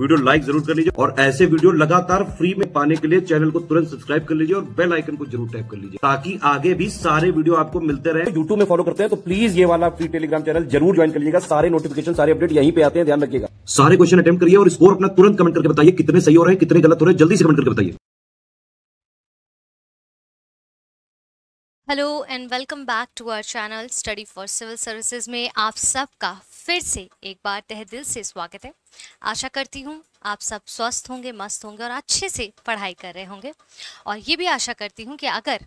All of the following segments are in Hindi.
वीडियो लाइक जरूर कर लीजिए और ऐसे वीडियो लगातार फ्री में पाने के लिए चैनल को तुरंत सब्सक्राइब कर लीजिए और बेल आइकन को जरूर टैप कर लीजिए ताकि आगे भी सारे वीडियो आपको मिलते रहे यूट्यूब में फॉलो करते हैं तो प्लीज ये वाला फ्री टेलीग्राम चैनल जरूर ज्वाइन कर लीजिएगा सारे नोटिफिकेशन सारे अपडेट यहीं पे आते हैं ध्यान रखिएगा सारे क्वेश्चन अटेम्प करिए और स्कोर अपना तुरंत कमेंट करके बताइए कितने सही हो रहे हैं कितने गलत हो रहे हैं जल्दी से कमेंट करके बताइए hello and welcome back to our channel study for civil services में आप सबका फिर से एक बार तहे दिल से स्वागत है आशा करती हूँ आप सब स्वस्थ होंगे मस्त होंगे और अच्छे से पढ़ाई कर रहे होंगे और ये भी आशा करती हूँ कि अगर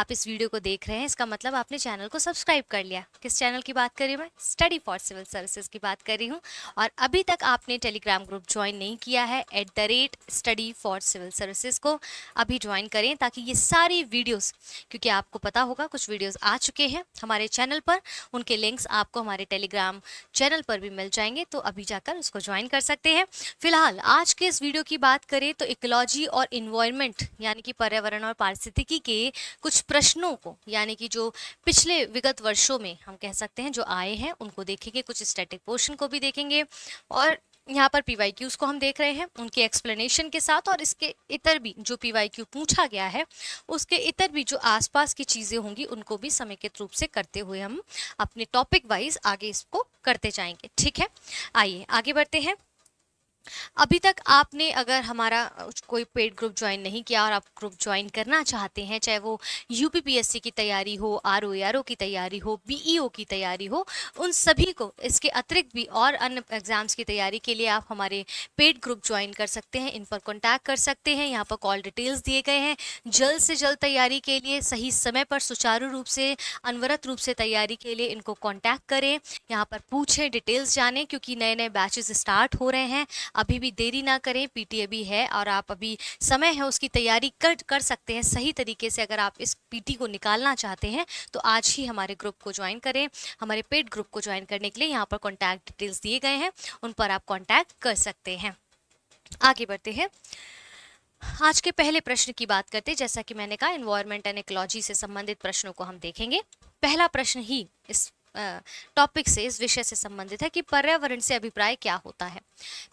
आप इस वीडियो को देख रहे हैं इसका मतलब आपने चैनल को सब्सक्राइब कर लिया किस चैनल की बात कर रही हूँ मैं स्टडी फॉर सिविल सर्विसेज की बात कर रही हूँ और अभी तक आपने टेलीग्राम ग्रुप ज्वाइन नहीं किया है at the rate study for civil services को अभी ज्वाइन करें ताकि ये सारी वीडियोज़ क्योंकि आपको पता होगा कुछ वीडियोज़ आ चुके हैं हमारे चैनल पर उनके लिंक्स आपको हमारे टेलीग्राम चैनल पर भी मिल जाएंगे तो अभी जाकर उसको ज्वाइन ज्वाइन कर सकते हैं फिलहाल आज के इस वीडियो की बात करें तो इकोलॉजी और इन्वायरमेंट यानी कि पर्यावरण और पारिस्थितिकी के कुछ प्रश्नों को यानी कि जो पिछले विगत वर्षों में हम कह सकते हैं जो आए हैं उनको देखेंगे कुछ स्टैटिक पोर्शन को भी देखेंगे और यहाँ पर पी को हम देख रहे हैं उनके एक्सप्लेनेशन के साथ और इसके इतर भी जो पी पूछा गया है उसके इतर भी जो आसपास की चीज़ें होंगी उनको भी समेकित रूप से करते हुए हम अपने टॉपिक वाइज आगे इसको करते जाएंगे ठीक है आइए आगे बढ़ते हैं अभी तक आपने अगर हमारा कोई पेड ग्रुप ज्वाइन नहीं किया और आप ग्रुप ज्वाइन करना चाहते हैं चाहे वो यू की तैयारी हो आर ओ की तैयारी हो बी e की तैयारी हो उन सभी को इसके अतिरिक्त भी और अन्य एग्ज़ाम्स की तैयारी के लिए आप हमारे पेड ग्रुप ज्वाइन कर सकते हैं इन पर कॉन्टैक्ट कर सकते हैं यहाँ पर कॉल डिटेल्स दिए गए हैं जल्द से जल्द तैयारी के लिए सही समय पर सुचारू रूप से अनवरत रूप से तैयारी के लिए इनको कॉन्टैक्ट करें यहाँ पर पूछें डिटेल्स जानें क्योंकि नए नए बैचेज़ स्टार्ट हो रहे हैं अभी भी देरी ना करें पीटीए अभी है और आप अभी समय है उसकी तैयारी कर कर सकते हैं सही तरीके से अगर आप इस पीटी को निकालना चाहते हैं तो आज ही हमारे ग्रुप को ज्वाइन करें हमारे पेड ग्रुप को ज्वाइन करने के लिए यहाँ पर कॉन्टैक्ट डिटेल्स दिए गए हैं उन पर आप कॉन्टैक्ट कर सकते हैं आगे बढ़ते हैं आज के पहले प्रश्न की बात करते जैसा कि मैंने कहा इन्वायरमेंट एंड एकोलॉजी से संबंधित प्रश्नों को हम देखेंगे पहला प्रश्न ही इस टॉपिक से इस विषय से संबंधित है कि पर्यावरण से अभिप्राय क्या होता है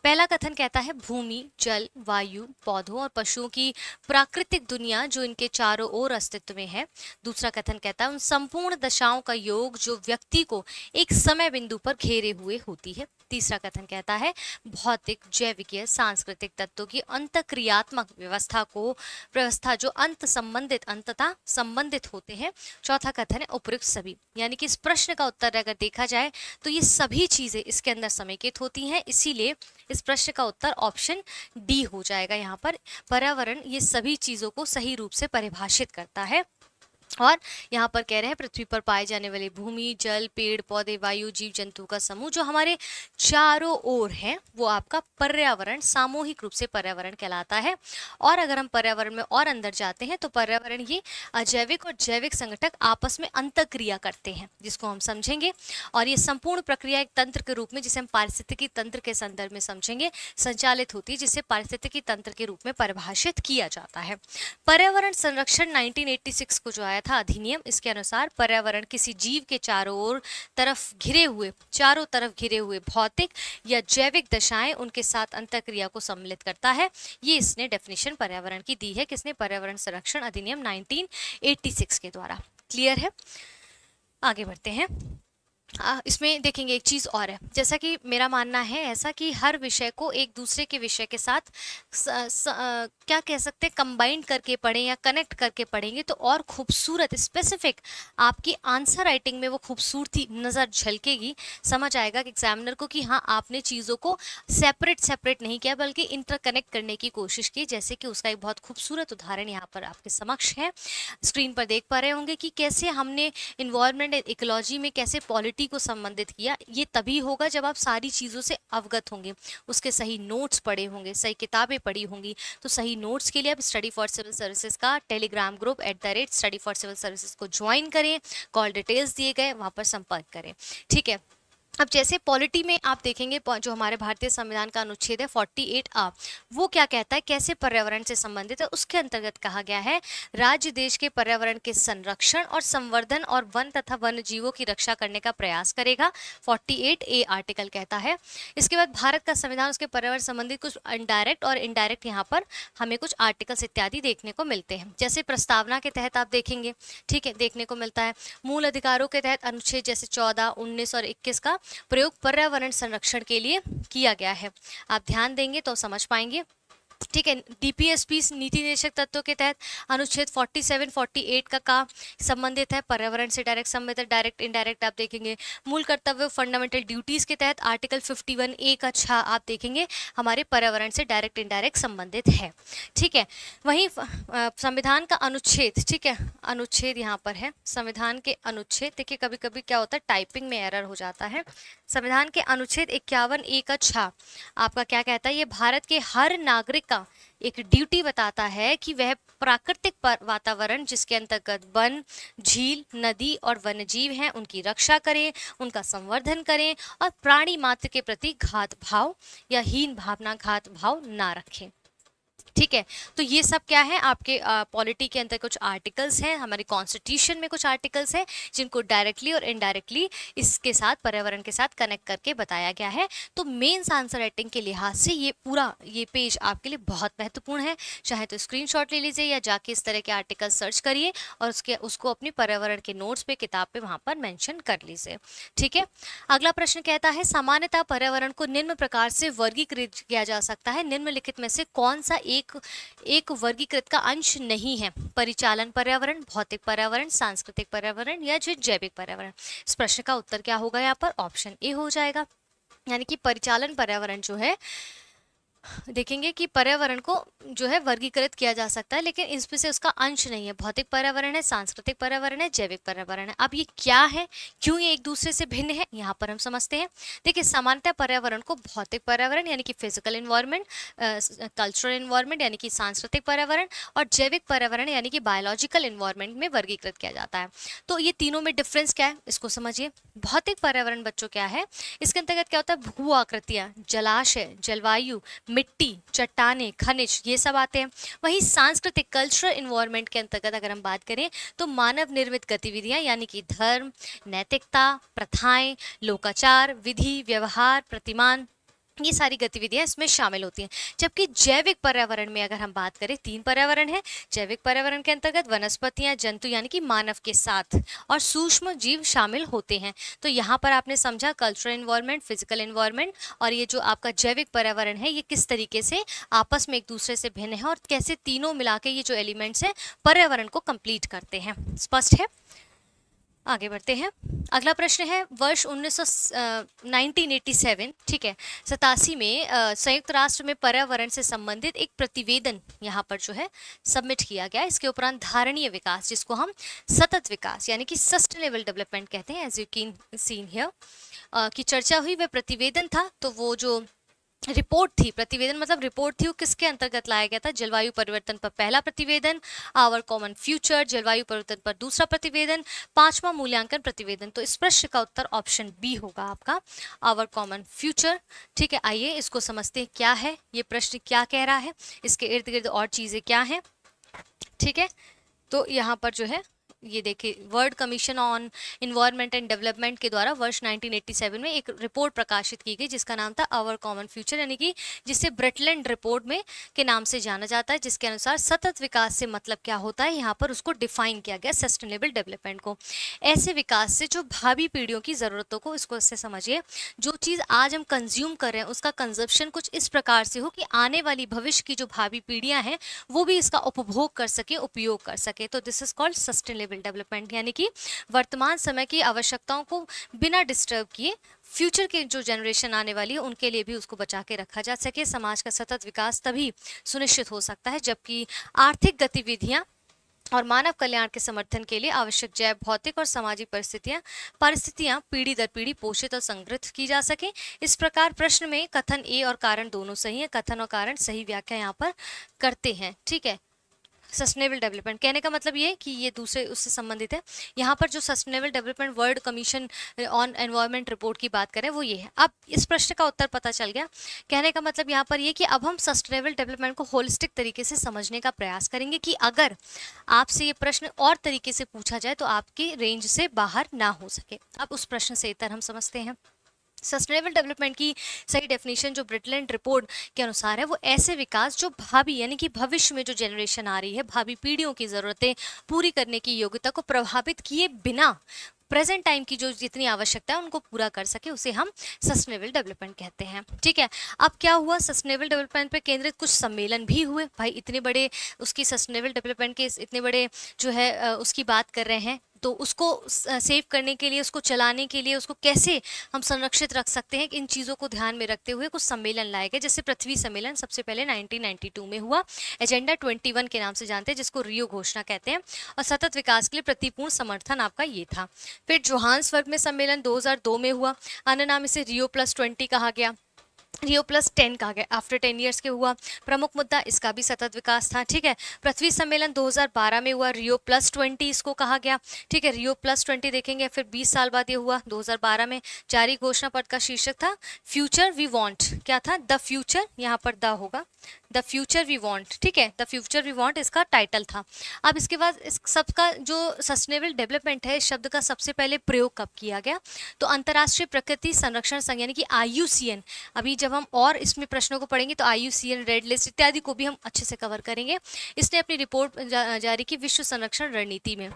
पहला कथन कहता है भूमि जल वायु पौधों और पशुओं की प्राकृतिक दुनिया जो इनके चारों ओर अस्तित्व में है दूसरा कथन कहता है उन संपूर्ण दशाओं का योग जो व्यक्ति को एक समय बिंदु पर घेरे हुए होती है तीसरा कथन कहता है भौतिक जैविकीय सांस्कृतिक तत्वों की क्रियात्मक व्यवस्था को व्यवस्था जो अंत संबंधित अंतता संबंधित होते हैं चौथा कथन है उपयुक्त सभी यानी कि इस प्रश्न का का उत्तर अगर देखा जाए तो ये सभी चीज़ें इसके अंदर समेकित होती हैं इसीलिए इस प्रश्न का उत्तर ऑप्शन डी हो जाएगा यहाँ पर पर्यावरण ये सभी चीज़ों को सही रूप से परिभाषित करता है और यहाँ पर कह रहे हैं पृथ्वी पर पाए जाने वाले भूमि जल पेड़ पौधे वायु जीव जंतु का समूह जो हमारे चारों ओर है वो आपका पर्यावरण सामूहिक रूप से पर्यावरण कहलाता है और अगर हम पर्यावरण में और अंदर जाते हैं तो पर्यावरण ये अजैविक और जैविक संगठक आपस में अंतक्रिया करते हैं जिसको हम समझेंगे और ये संपूर्ण प्रक्रिया एक तंत्र के रूप में जिसे हम पारिस्थितिकी तंत्र के संदर्भ में समझेंगे संचालित होती है जिसे पारिस्थितिकी तंत्र के रूप में परिभाषित किया जाता है पर्यावरण संरक्षण नाइनटीन को जो है करवाया था अधिनियम इसके अनुसार पर्यावरण किसी जीव के चारों ओर तरफ घिरे हुए चारों तरफ घिरे हुए भौतिक या जैविक दशाएं उनके साथ अंतक्रिया को सम्मिलित करता है ये इसने डेफिनेशन पर्यावरण की दी है किसने पर्यावरण संरक्षण अधिनियम नाइनटीन के द्वारा क्लियर है आगे बढ़ते हैं इसमें देखेंगे एक चीज़ और है जैसा कि मेरा मानना है ऐसा कि हर विषय को एक दूसरे के विषय के साथ स, स, आ, क्या कह सकते हैं कंबाइंड करके पढ़ें या कनेक्ट करके पढ़ेंगे तो और खूबसूरत स्पेसिफिक आपकी आंसर राइटिंग में वो खूबसूरती नज़र झलकेगी समझ आएगा कि एग्जामिनर को कि हाँ आपने चीज़ों को सेपरेट सेपरेट नहीं किया बल्कि इंटरकनेक्ट करने की कोशिश की जैसे कि उसका एक बहुत खूबसूरत उदाहरण यहाँ पर आपके समक्ष है स्क्रीन पर देख पा रहे होंगे कि कैसे हमने इन्वायरमेंट इकोलॉजी में कैसे पॉलिटी को संबंधित किया ये तभी होगा जब आप सारी चीज़ों से अवगत होंगे उसके सही नोट्स पढ़े होंगे सही किताबें पढ़ी होंगी तो सही नोट्स के लिए आप स्टडी फॉर सिविल सर्विसेज का Telegram group at the rate study for civil services को ज्वाइन करें कॉल डिटेल्स दिए गए वहाँ पर संपर्क करें ठीक है अब जैसे पॉलिटी में आप देखेंगे जो हमारे भारतीय संविधान का अनुच्छेद है 48 आ वो क्या कहता है कैसे पर्यावरण से संबंधित है उसके अंतर्गत कहा गया है राज्य देश के पर्यावरण के संरक्षण और संवर्धन और वन तथा वन जीवों की रक्षा करने का प्रयास करेगा 48 ए आर्टिकल कहता है इसके बाद भारत का संविधान उसके पर्यावरण संबंधित कुछ इनडायरेक्ट और इनडायरेक्ट यहाँ पर हमें कुछ आर्टिकल्स इत्यादि देखने को मिलते हैं जैसे प्रस्तावना के तहत आप देखेंगे ठीक है देखने को मिलता है मूल अधिकारों के तहत अनुच्छेद जैसे चौदह उन्नीस और इक्कीस का प्रयोग पर्यावरण संरक्षण के लिए किया गया है आप ध्यान देंगे तो समझ पाएंगे ठीक है डीपीएसपी नीति निदेशक तत्वों के तहत अनुच्छेद 47, 48 का काम संबंधित है पर्यावरण से डायरेक्ट संबंधित है डायरेक्ट इनडायरेक्ट आप देखेंगे मूल कर्तव्य फंडामेंटल ड्यूटीज़ के तहत आर्टिकल 51 ए का छा आप देखेंगे हमारे पर्यावरण से डायरेक्ट इनडायरेक्ट संबंधित है ठीक है वहीं संविधान का अनुच्छेद ठीक है अनुच्छेद यहाँ पर है संविधान के अनुच्छेद देखिए कभी कभी क्या होता है टाइपिंग में एरर हो जाता है संविधान के अनुच्छेद इक्यावन ए का छा आपका क्या कहता है ये भारत के हर नागरिक का एक ड्यूटी बताता है कि वह प्राकृतिक वातावरण जिसके अंतर्गत वन झील नदी और जीव हैं उनकी रक्षा करें उनका संवर्धन करें और प्राणी मात्र के प्रति घात भाव या हीन भावना घात भाव ना रखें ठीक है तो ये सब क्या है आपके पॉलिटी के अंदर कुछ आर्टिकल्स हैं हमारे कॉन्स्टिट्यूशन में कुछ आर्टिकल्स हैं जिनको डायरेक्टली और इनडायरेक्टली इसके साथ पर्यावरण के साथ कनेक्ट करके बताया गया है तो मेन्स आंसर राइटिंग के लिहाज से ये पूरा ये पेज आपके लिए बहुत महत्वपूर्ण है चाहे तो स्क्रीन ले लीजिए या जाके इस तरह के आर्टिकल सर्च करिए और उसके उसको अपनी पर्यावरण के नोट्स पर किताब पे वहाँ पर मैंशन कर लीजिए ठीक है अगला प्रश्न कहता है सामान्यतः पर्यावरण को निम्न प्रकार से वर्गीकृत किया जा सकता है निम्नलिखित में से कौन सा एक एक एक वर्गीकृत का अंश नहीं है परिचालन पर्यावरण भौतिक पर्यावरण सांस्कृतिक पर्यावरण या जो जैविक पर्यावरण इस प्रश्न का उत्तर क्या होगा यहाँ पर ऑप्शन ए हो जाएगा यानी कि परिचालन पर्यावरण जो है देखेंगे कि पर्यावरण को जो है वर्गीकृत किया जा सकता है लेकिन इसमें से उसका अंश नहीं है भौतिक पर्यावरण है सांस्कृतिक पर्यावरण है जैविक पर्यावरण है अब ये क्या है क्यों ये एक दूसरे से भिन्न है यहाँ पर हम समझते हैं देखिए सामान्यतः पर्यावरण को भौतिक पर्यावरण यानी कि फिजिकल इन्वायरमेंट कल्चरल इन्वायरमेंट यानी कि सांस्कृतिक पर्यावरण और जैविक पर्यावरण यानी कि बायोलॉजिकल इन्वायरमेंट में वर्गीकृत किया जाता है तो ये तीनों में डिफरेंस क्या है इसको समझिए भौतिक पर्यावरण बच्चों क्या है इसके अंतर्गत क्या होता है भू आकृतियाँ जलाशय जलवायु मिट्टी चट्टाने खनिज ये सब आते हैं वहीं सांस्कृतिक कल्चरल इन्वायरमेंट के अंतर्गत अगर हम बात करें तो मानव निर्मित गतिविधियाँ यानी कि धर्म नैतिकता प्रथाएं लोकाचार विधि व्यवहार प्रतिमान ये सारी गतिविधियाँ इसमें शामिल होती हैं जबकि जैविक पर्यावरण में अगर हम बात करें तीन पर्यावरण है जैविक पर्यावरण के अंतर्गत वनस्पतियाँ जंतु यानी कि मानव के साथ और सूक्ष्म जीव शामिल होते हैं तो यहाँ पर आपने समझा कल्चरल इन्वायरमेंट फिजिकल इन्वायरमेंट और ये जो आपका जैविक पर्यावरण है ये किस तरीके से आपस में एक दूसरे से भिन्न है और कैसे तीनों मिला के ये जो एलिमेंट्स हैं पर्यावरण को कम्प्लीट करते हैं स्पष्ट है आगे बढ़ते हैं अगला प्रश्न है वर्ष उन्नीस सौ ठीक है सतासी में संयुक्त राष्ट्र में पर्यावरण से संबंधित एक प्रतिवेदन यहाँ पर जो है सबमिट किया गया इसके उपरांत धारणीय विकास जिसको हम सतत विकास यानी कि सस्टेनेबल डेवलपमेंट कहते हैं as you can see here की चर्चा हुई वह प्रतिवेदन था तो वो जो रिपोर्ट थी प्रतिवेदन मतलब रिपोर्ट थी वो किसके अंतर्गत लाया गया था जलवायु परिवर्तन पर पहला प्रतिवेदन आवर कॉमन फ्यूचर जलवायु परिवर्तन पर दूसरा प्रतिवेदन पांचवा मूल्यांकन प्रतिवेदन तो इस प्रश्न का उत्तर ऑप्शन बी होगा आपका आवर कॉमन फ्यूचर ठीक है आइए इसको समझते हैं क्या है ये प्रश्न क्या कह रहा है इसके इर्द गिर्द और चीज़ें क्या हैं ठीक है तो यहाँ पर जो है ये देखिए world commission on environment and development के द्वारा वर्ष 1987 में एक रिपोर्ट प्रकाशित की गई जिसका नाम था आवर कॉमन फ्यूचर यानी कि जिसे ब्रिटलैंड रिपोर्ट में के नाम से जाना जाता है जिसके अनुसार सतत विकास से मतलब क्या होता है यहाँ पर उसको डिफाइन किया गया सस्टेनेबल डेवलपमेंट को ऐसे विकास से जो भावी पीढ़ियों की ज़रूरतों को इसको इससे समझिए जो चीज़ आज हम कंज्यूम कर रहे हैं उसका कंजप्शन कुछ इस प्रकार से हो कि आने वाली भविष्य की जो भावी पीढ़ियाँ हैं वो भी इसका उपभोग कर सकें उपयोग कर सकें तो this is called sustainable sustainable development यानी कि वर्तमान समय की आवश्यकताओं को बिना डिस्टर्ब किए फ्यूचर के जो जनरेशन आने वाली है उनके लिए भी उसको बचा के रखा जा सके समाज का सतत विकास तभी सुनिश्चित हो सकता है जबकि आर्थिक गतिविधियाँ और मानव कल्याण के समर्थन के लिए आवश्यक जैव भौतिक और सामाजिक परिस्थितियां परिस्थितियां पीढ़ी दर पीढ़ी पोषित और संग्रहित की जा सके इस प्रकार प्रश्न में कथन ए और कारण दोनों सही है कथन और कारण सही व्याख्या यहाँ पर करते हैं ठीक है सस्टेनेबल डेवलपमेंट कहने का मतलब ये कि ये दूसरे उससे संबंधित है यहाँ पर जो sustainable development world commission on environment report की बात करें वो ये है अब इस प्रश्न का उत्तर पता चल गया कहने का मतलब यहाँ पर ये कि अब हम सस्टेनेबल डेवलपमेंट को होलिस्टिक तरीके से समझने का प्रयास करेंगे कि अगर आपसे ये प्रश्न और तरीके से पूछा जाए तो आपकी रेंज से बाहर ना हो सके अब उस प्रश्न से इतर हम समझते हैं सस्टेनेबल डेवलपमेंट की सही डेफिनेशन जो ब्रिटलैंड रिपोर्ट के अनुसार है वो ऐसे विकास जो भावी यानी कि भविष्य में जो जनरेशन आ रही है भावी पीढ़ियों की ज़रूरतें पूरी करने की योग्यता को प्रभावित किए बिना प्रेजेंट टाइम की जो जितनी आवश्यकता है उनको पूरा कर सके उसे हम सस्टेनेबल डेवलपमेंट कहते हैं ठीक है अब क्या हुआ सस्टेनेबल डेवलपमेंट पर केंद्रित कुछ सम्मेलन भी हुए भाई इतने बड़े उसकी सस्टेनेबल डेवलपमेंट के इतने बड़े जो है उसकी बात कर रहे हैं तो उसको सेव करने के लिए उसको चलाने के लिए उसको कैसे हम संरक्षित रख सकते हैं इन चीज़ों को ध्यान में रखते हुए कुछ सम्मेलन लाए गए जैसे पृथ्वी सम्मेलन सबसे पहले 1992 में हुआ एजेंडा 21 के नाम से जानते हैं जिसको रियो घोषणा कहते हैं और सतत विकास के लिए प्रतिपूर्ण समर्थन आपका ये था फिर जोहान्सबर्ग में सम्मेलन दो में हुआ अन्य नाम इसे रियो प्लस ट्वेंटी कहा गया रियो प्लस टेन कहा गया आफ्टर टेन ईयर्स के हुआ प्रमुख मुद्दा इसका भी सतत विकास था ठीक है पृथ्वी सम्मेलन 2012 में हुआ रियो प्लस ट्वेंटी इसको कहा गया ठीक है रियो प्लस ट्वेंटी देखेंगे फिर 20 साल बाद ये हुआ 2012 में जारी घोषणा पत्र का शीर्षक था फ्यूचर वी वांट क्या था द फ्यूचर यहाँ पर द होगा द फ्यूचर वी वॉन्ट ठीक है द फ्यूचर वी वॉन्ट इसका टाइटल था अब इसके बाद इस सबका का जो सस्टेनेबल डेवलपमेंट है इस शब्द का सबसे पहले प्रयोग कब किया गया तो अंतर्राष्ट्रीय प्रकृति संरक्षण संघ यानी कि आई अभी जब हम और इसमें प्रश्नों को पढ़ेंगे तो आई रेड लिस्ट इत्यादि को भी हम अच्छे से कवर करेंगे इसने अपनी रिपोर्ट जा, जारी की विश्व संरक्षण रणनीति में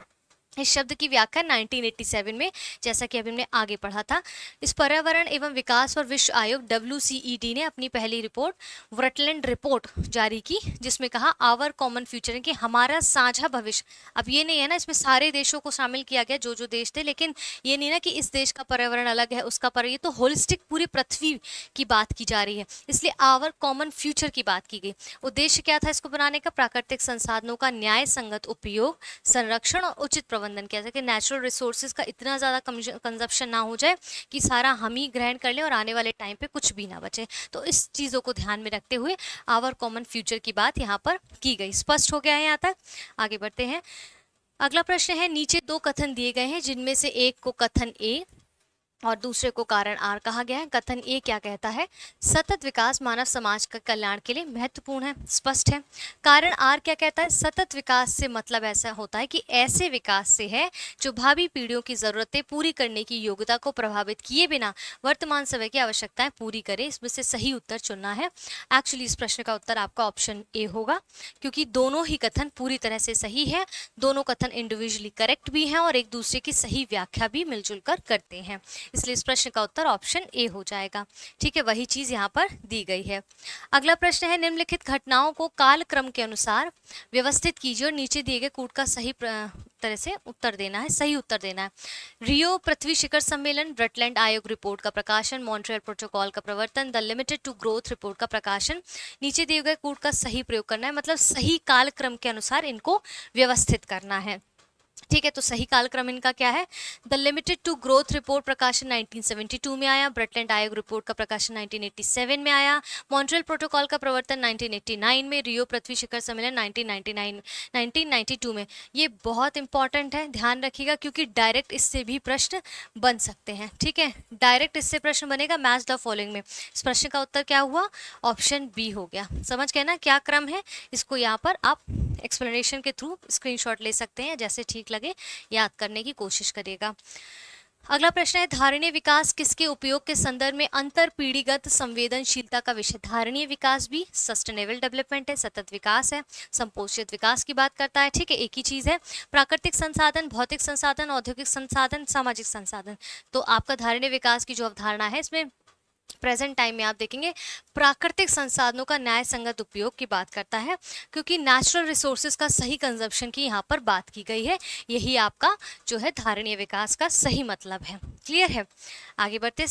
इस शब्द की व्याख्या 1987 में जैसा कि अभी हमने आगे पढ़ा था इस पर्यावरण एवं विकास और विश्व आयोग डब्ल्यू e ने अपनी पहली रिपोर्ट व्रटलैंड रिपोर्ट जारी की जिसमें कहा आवर कॉमन फ्यूचर कि हमारा साझा भविष्य अब ये नहीं है ना इसमें सारे देशों को शामिल किया गया जो जो देश थे लेकिन ये नहीं ना कि इस देश का पर्यावरण अलग है उसका पर ये तो होलिस्टिक पूरी पृथ्वी की बात की जा रही है इसलिए आवर कॉमन फ्यूचर की बात की गई उद्देश्य क्या था इसको बनाने का प्राकृतिक संसाधनों का न्याय संगत उपयोग संरक्षण और उचित प्रबंधन प्रबंधन किया जाए कि नेचुरल रिसोर्सेज का इतना ज़्यादा कंजप्शन ना हो जाए कि सारा हम ही ग्रहण कर लें और आने वाले टाइम पर कुछ भी ना बचे तो इस चीज़ों को ध्यान में रखते हुए आवर कॉमन फ्यूचर की बात यहाँ पर की गई स्पष्ट हो गया है यहाँ तक आगे बढ़ते हैं अगला प्रश्न है नीचे दो कथन दिए गए हैं जिनमें से एक को कथन ए और दूसरे को कारण आर कहा गया है कथन ए क्या कहता है सतत विकास मानव समाज का कल्याण के लिए महत्वपूर्ण है स्पष्ट है कारण आर क्या कहता है सतत विकास से मतलब ऐसा होता है कि ऐसे विकास से है जो भावी पीढ़ियों की ज़रूरतें पूरी करने की योग्यता को प्रभावित किए बिना वर्तमान समय की आवश्यकताएं पूरी करे इसमें से सही उत्तर चुनना है एक्चुअली इस प्रश्न का उत्तर आपका ऑप्शन ए होगा क्योंकि दोनों ही कथन पूरी तरह से सही है दोनों कथन इंडिविजुअली करेक्ट भी हैं और एक दूसरे की सही व्याख्या भी मिलजुल करते हैं इसलिए इस प्रश्न का उत्तर ऑप्शन ए हो जाएगा ठीक है वही चीज़ यहाँ पर दी गई है अगला प्रश्न है निम्नलिखित घटनाओं को काल क्रम के अनुसार व्यवस्थित कीजिए और नीचे दिए गए कूट का सही तरह से उत्तर देना है सही उत्तर देना है रियो पृथ्वी शिखर सम्मेलन ब्रटलैंड आयोग रिपोर्ट का प्रकाशन मॉन्ट्रियल प्रोटोकॉल का प्रवर्तन the limited to growth report का प्रकाशन नीचे दिए गए कूट का सही प्रयोग करना है मतलब सही कालक्रम के अनुसार इनको व्यवस्थित करना है ठीक है तो सही कालक्रम इनका क्या है the limited to growth report प्रकाशन 1972 में आया ब्रटलैंड आयोग रिपोर्ट का प्रकाशन 1987 में आया मॉन्ट्रियल प्रोटोकॉल का प्रवर्तन 1989 में रियो पृथ्वी शिखर सम्मेलन 1999 1992 में ये बहुत इंपॉर्टेंट है ध्यान रखिएगा क्योंकि डायरेक्ट इससे भी प्रश्न बन सकते हैं ठीक है डायरेक्ट इससे प्रश्न बनेगा मैच द फॉलोइंग में इस प्रश्न का उत्तर क्या हुआ ऑप्शन बी हो गया समझ गए ना क्या क्रम है इसको यहाँ पर आप एक्सप्लेनेशन के थ्रू स्क्रीन ले सकते हैं जैसे ठीक लगे लगे याद करने की कोशिश करिएगा अगला प्रश्न है धारणीय विकास किसके उपयोग के संदर्भ में अंतर पीढ़ीगत संवेदनशीलता का विषय धारणीय विकास भी सस्टेनेबल डेवलपमेंट है सतत विकास है संपोषित विकास की बात करता है ठीक है एक ही चीज़ है प्राकृतिक संसाधन भौतिक संसाधन औद्योगिक संसाधन सामाजिक संसाधन तो आपका धारणीय विकास की जो अवधारणा है इसमें प्रेजेंट टाइम में आप देखेंगे प्राकृतिक संसाधनों का न्याय संगत उपयोग की बात करता है क्योंकि नेचुरल रिसोर्सेज का सही कंजप्शन की यहाँ पर बात की गई है यही आपका जो है धारणीय विकास का सही मतलब है क्लियर है आगे बढ़ते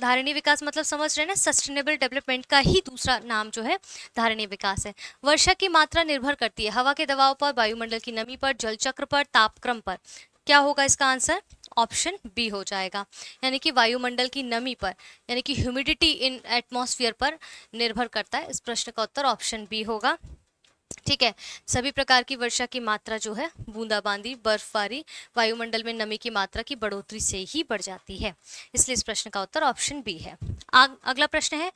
धारणीय विकास मतलब समझ रहे हैं ना सस्टेनेबल डेवलपमेंट का ही दूसरा नाम जो है धारणीय विकास है वर्षा की मात्रा निर्भर करती है हवा के दबाव पर वायुमंडल की नमी पर जल चक्र पर तापक्रम पर क्या होगा इसका आंसर ऑप्शन बी हो जाएगा यानी कि वायुमंडल की नमी पर यानी कि ह्यूमिडिटी इन एटमॉस्फेयर पर निर्भर करता है इस प्रश्न का उत्तर ऑप्शन बी होगा ठीक है सभी प्रकार की वर्षा की मात्रा जो है बूंदाबांदी बर्फबारी वायुमंडल में नमी की मात्रा की बढ़ोतरी से ही बढ़ जाती है इसलिए इस प्रश्न का उत्तर ऑप्शन बी है आग, अगला प्रश्न है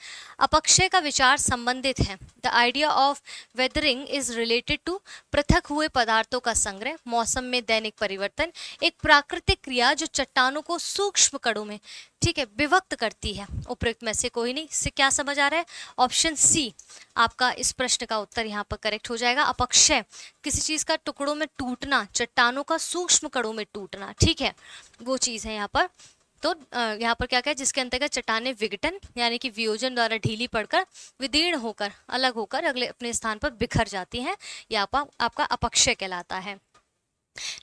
अपक्षय का विचार संबंधित है the idea of weathering is related to पृथक हुए पदार्थों का संग्रह मौसम में दैनिक परिवर्तन एक प्राकृतिक क्रिया जो चट्टानों को सूक्ष्म कड़ों में ठीक है विभक्त करती है उपयुक्त में से कोई नहीं इससे क्या समझ आ रहा है ऑप्शन सी आपका इस प्रश्न का उत्तर यहाँ पर करेक्ट हो जाएगा अपक्षय किसी चीज़ का टुकड़ों में टूटना चट्टानों का सूक्ष्म कड़ों में टूटना ठीक है वो चीज़ है यहाँ पर तो यहाँ पर क्या क्या है जिसके अंतर्गत चट्टाने विघटन यानी कि वियोजन द्वारा ढीली पड़कर विदीर्ण होकर अलग होकर अगले अपने स्थान पर बिखर जाती हैं यह पर आपका अपक्षय कहलाता है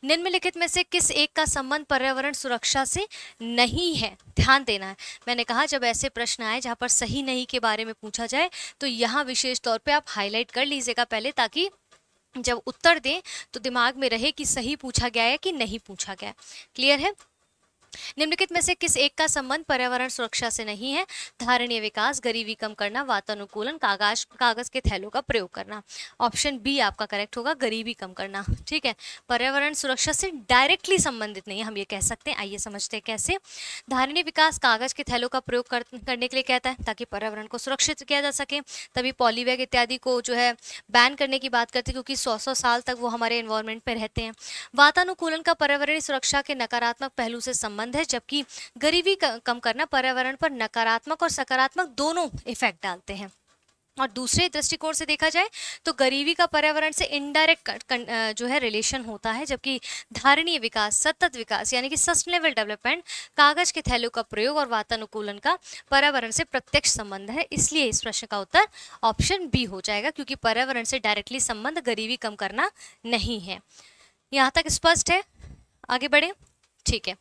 निम्नलिखित में से किस एक का संबंध पर्यावरण सुरक्षा से नहीं है ध्यान देना है मैंने कहा जब ऐसे प्रश्न आए जहाँ पर सही नहीं के बारे में पूछा जाए तो यहाँ विशेष तौर पे आप हाईलाइट कर लीजिएगा पहले ताकि जब उत्तर दें तो दिमाग में रहे कि सही पूछा गया है कि नहीं पूछा गया क्लियर है निम्नलिखित में से किस एक का संबंध पर्यावरण सुरक्षा से नहीं है धारणीय विकास गरीबी कम करना वातानुकूलन कागज कागज के थैलों का प्रयोग करना ऑप्शन बी आपका करेक्ट होगा गरीबी कम करना ठीक है पर्यावरण सुरक्षा से डायरेक्टली संबंधित नहीं हम ये कह सकते हैं आइए समझते हैं कैसे धारणीय विकास कागज के थैलों का प्रयोग कर, करने के लिए कहता है ताकि पर्यावरण को सुरक्षित किया जा सके तभी पॉलीबैग इत्यादि को जो है बैन करने की बात करते क्योंकि सौ सौ साल तक वो हमारे इन्वायरमेंट में रहते हैं वातानुकूलन का पर्यावरणीय सुरक्षा के नकारात्मक पहलू से संबंध संबंध है जबकि गरीबी कम करना पर्यावरण पर नकारात्मक और सकारात्मक दोनों इफेक्ट डालते हैं और दूसरे दृष्टिकोण से देखा जाए तो गरीबी का पर्यावरण से इनडायरेक्ट जो है रिलेशन होता है जबकि धारणीय विकास सतत विकास यानी कि सस्टेनेबल डेवलपमेंट कागज के थैलों का प्रयोग और वातानुकूलन का पर्यावरण से प्रत्यक्ष संबंध है इसलिए इस प्रश्न का उत्तर ऑप्शन बी हो जाएगा क्योंकि पर्यावरण से डायरेक्टली संबंध गरीबी कम करना नहीं है यहाँ तक स्पष्ट है आगे बढ़ें ठीक है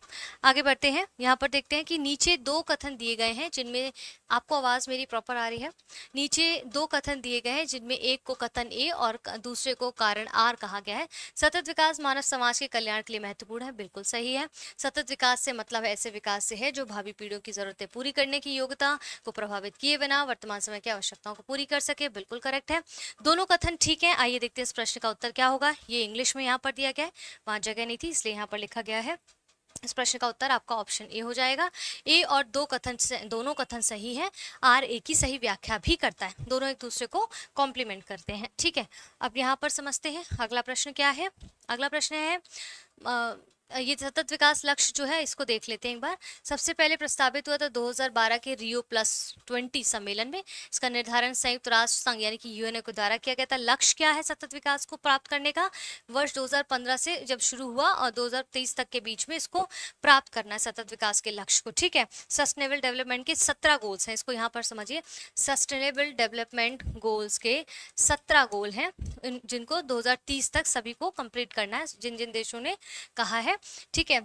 आगे बढ़ते हैं यहाँ पर देखते हैं कि नीचे दो कथन दिए गए हैं जिनमें आपको आवाज़ मेरी प्रॉपर आ रही है नीचे दो कथन दिए गए हैं जिनमें एक को कथन ए और दूसरे को कारण आर कहा गया है सतत विकास मानव समाज के कल्याण के लिए महत्वपूर्ण है बिल्कुल सही है सतत विकास से मतलब ऐसे विकास से है जो भावी पीढ़ियों की ज़रूरतें पूरी करने की योग्यता को प्रभावित किए बिना वर्तमान समय की आवश्यकताओं को पूरी कर सके बिल्कुल करेक्ट है दोनों कथन ठीक है आइए देखते हैं इस प्रश्न का उत्तर क्या होगा ये इंग्लिश में यहाँ पर दिया गया है वहाँ जगह नहीं थी इसलिए यहाँ पर लिखा गया है इस प्रश्न का उत्तर आपका ऑप्शन ए हो जाएगा ए और दो कथन दोनों कथन सही है आर ए की सही व्याख्या भी करता है दोनों एक दूसरे को कॉम्प्लीमेंट करते हैं ठीक है अब यहाँ पर समझते हैं अगला प्रश्न क्या है अगला प्रश्न है आ, ये सतत विकास लक्ष्य जो है इसको देख लेते हैं एक बार सबसे पहले प्रस्तावित हुआ था 2012 के रियो प्लस 20 सम्मेलन में इसका निर्धारण संयुक्त राष्ट्र संघ यानी कि यूएनए के द्वारा किया गया था लक्ष्य क्या है सतत विकास को प्राप्त करने का वर्ष 2015 से जब शुरू हुआ और 2023 तक के बीच में इसको प्राप्त करना है सतत विकास के लक्ष्य को ठीक है सस्टेनेबल डेवलपमेंट के सत्रह गोल्स हैं इसको यहाँ पर समझिए सस्टेनेबल डेवलपमेंट गोल्स के सत्रह गोल हैं जिनको दो तक सभी को कम्प्लीट करना है जिन जिन देशों ने कहा है ठीक है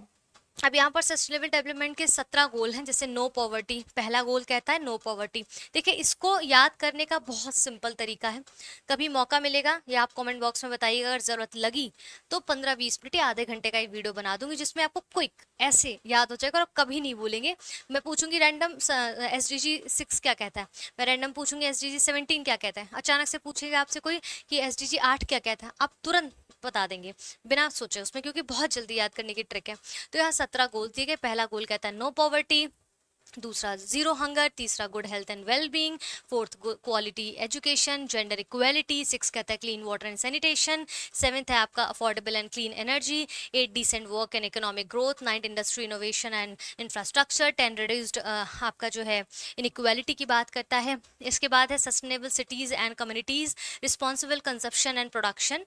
अब यहाँ पर सस्टेनेबल डेवलपमेंट के सत्रह गोल हैं जैसे नो पॉवर्टी पहला गोल कहता है नो पॉवर्टी देखिए इसको याद करने का बहुत सिंपल तरीका है कभी मौका मिलेगा या आप कमेंट बॉक्स में बताइएगा अगर ज़रूरत लगी तो पंद्रह बीस मिनट या आधे घंटे का एक वीडियो बना दूंगी जिसमें आपको क्विक ऐसे याद हो जाएगा और कभी नहीं बोलेंगे मैं पूछूंगी रैंडम एस डी क्या कहता है मैं रैंडम पूछूंगी एस डी क्या कहता है अचानक से पूछेगा आपसे कोई कि एस डी क्या कहता है आप तुरंत बता देंगे बिना सोचे उसमें क्योंकि बहुत जल्दी याद करने की ट्रिक है तो यहाँ सत्रह गोल दिए गए पहला गोल कहता है नो पॉवर्टी दूसरा ज़ीरो हंगर तीसरा good health and well being fourth quality education gender equality six कहता है clean water and sanitation seventh है आपका affordable and clean energy eight decent work and economic growth ninth industry innovation and infrastructure ten reduced आपका जो है इक्वेलिटी की बात करता है इसके बाद है sustainable cities and communities responsible consumption and production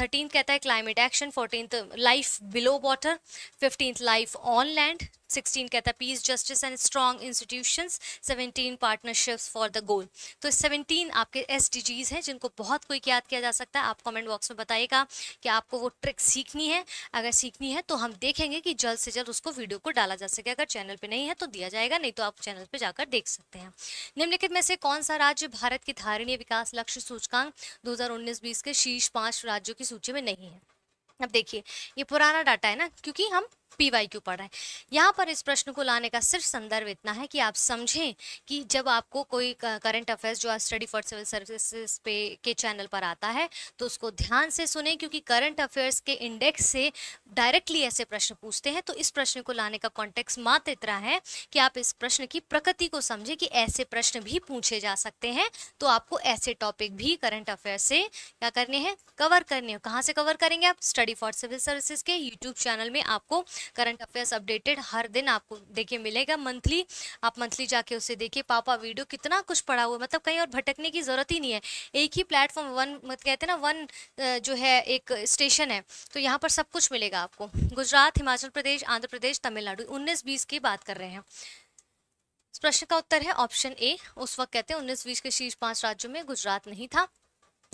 thirteen कहता है climate action fourteen life below water fifteenth life on land sixteen कहता है peace justice and strong institutions seventeen partnerships for the goal तो सेवनटीन आपके एस हैं जिनको बहुत कोई याद किया जा सकता है आप कमेंट बॉक्स में बताइएगा कि आपको वो ट्रिक सीखनी है अगर सीखनी है तो हम देखेंगे कि जल्द से जल्द उसको वीडियो को डाला जा सके अगर चैनल पर नहीं है तो दिया जाएगा नहीं तो आप चैनल पर जाकर देख सकते हैं निम्नलिखित में से कौन सा राज्य भारत की धारणीय विकास लक्ष्य सूचकांक दो हज़ार के शीर्ष पाँच राज्यों की सूची में नहीं है अब देखिए ये पुराना डाटा है ना क्योंकि हम पी वाई क्यू पढ़ रहे हैं यहाँ पर इस प्रश्न को लाने का सिर्फ संदर्भ इतना है कि आप समझें कि जब आपको कोई करंट अफेयर्स जो स्टडी फॉर सिविल सर्विसेज पे के चैनल पर आता है तो उसको ध्यान से सुने क्योंकि करंट अफेयर्स के इंडेक्स से डायरेक्टली ऐसे प्रश्न पूछते हैं तो इस प्रश्न को लाने का कॉन्टेक्स्ट मात्र इतना है कि आप इस प्रश्न की प्रकृति को समझें कि ऐसे प्रश्न भी पूछे जा सकते हैं तो आपको ऐसे टॉपिक भी करंट अफेयर्स से क्या करने हैं कवर करने हैं कहाँ से कवर करेंगे आप स्टडी फॉर सिविल सर्विसेज के यूट्यूब चैनल में आपको करंट अफेयर्स अपडेटेड हर दिन आपको देखिए मिलेगा मंथली आप मंथली जाके उसे देखिए पापा वीडियो कितना कुछ पड़ा हुआ मतलब कहीं और भटकने की ज़रूरत ही नहीं है एक ही प्लेटफॉर्म वन मत मतलब कहते हैं ना वन जो है एक स्टेशन है तो यहाँ पर सब कुछ मिलेगा आपको गुजरात हिमाचल प्रदेश आंध्र प्रदेश तमिलनाडु उन्नीस बीस की बात कर रहे हैं प्रश्न का उत्तर है ऑप्शन ए उस वक्त कहते हैं उन्नीस बीस के शीर्ष पांच राज्यों में गुजरात नहीं था